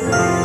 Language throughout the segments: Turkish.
Thank you.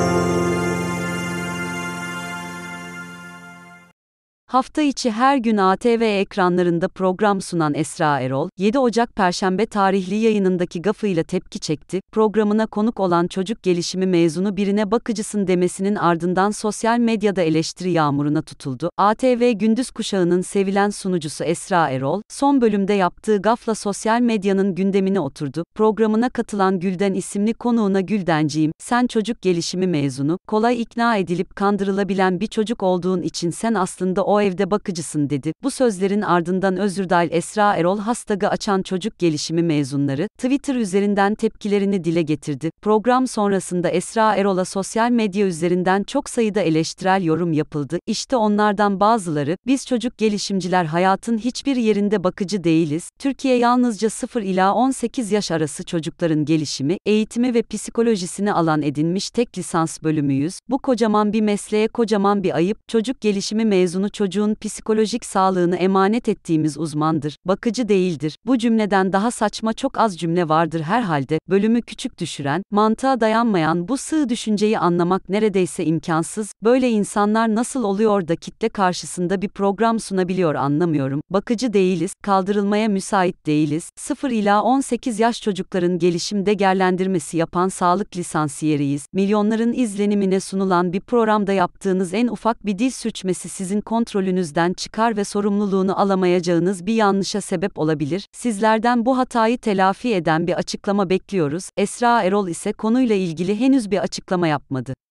Hafta içi her gün ATV ekranlarında program sunan Esra Erol, 7 Ocak Perşembe tarihli yayınındaki gafıyla tepki çekti, programına konuk olan çocuk gelişimi mezunu birine bakıcısın demesinin ardından sosyal medyada eleştiri yağmuruna tutuldu. ATV Gündüz Kuşağı'nın sevilen sunucusu Esra Erol, son bölümde yaptığı gafla sosyal medyanın gündemine oturdu. Programına katılan Gülden isimli konuğuna Güldenciğim, sen çocuk gelişimi mezunu, kolay ikna edilip kandırılabilen bir çocuk olduğun için sen aslında o o evde bakıcısın dedi. Bu sözlerin ardından Özürdal Esra Erol hastagı açan çocuk gelişimi mezunları, Twitter üzerinden tepkilerini dile getirdi. Program sonrasında Esra Erol'a sosyal medya üzerinden çok sayıda eleştirel yorum yapıldı. İşte onlardan bazıları, biz çocuk gelişimciler hayatın hiçbir yerinde bakıcı değiliz. Türkiye yalnızca 0 ila 18 yaş arası çocukların gelişimi, eğitimi ve psikolojisini alan edinmiş tek lisans bölümüyüz. Bu kocaman bir mesleğe kocaman bir ayıp. Çocuk gelişimi mezunu çocuk çocuğun psikolojik sağlığını emanet ettiğimiz uzmandır, bakıcı değildir. Bu cümleden daha saçma çok az cümle vardır herhalde. Bölümü küçük düşüren, mantığa dayanmayan bu sığ düşünceyi anlamak neredeyse imkansız. Böyle insanlar nasıl oluyor da kitle karşısında bir program sunabiliyor anlamıyorum. Bakıcı değiliz, kaldırılmaya müsait değiliz. 0 ila 18 yaş çocukların gelişim değerlendirmesi yapan sağlık lisansiyeriyiz. Milyonların izlenimine sunulan bir programda yaptığınız en ufak bir dil sürçmesi sizin kontrol kontrolünüzden çıkar ve sorumluluğunu alamayacağınız bir yanlışa sebep olabilir. Sizlerden bu hatayı telafi eden bir açıklama bekliyoruz. Esra Erol ise konuyla ilgili henüz bir açıklama yapmadı.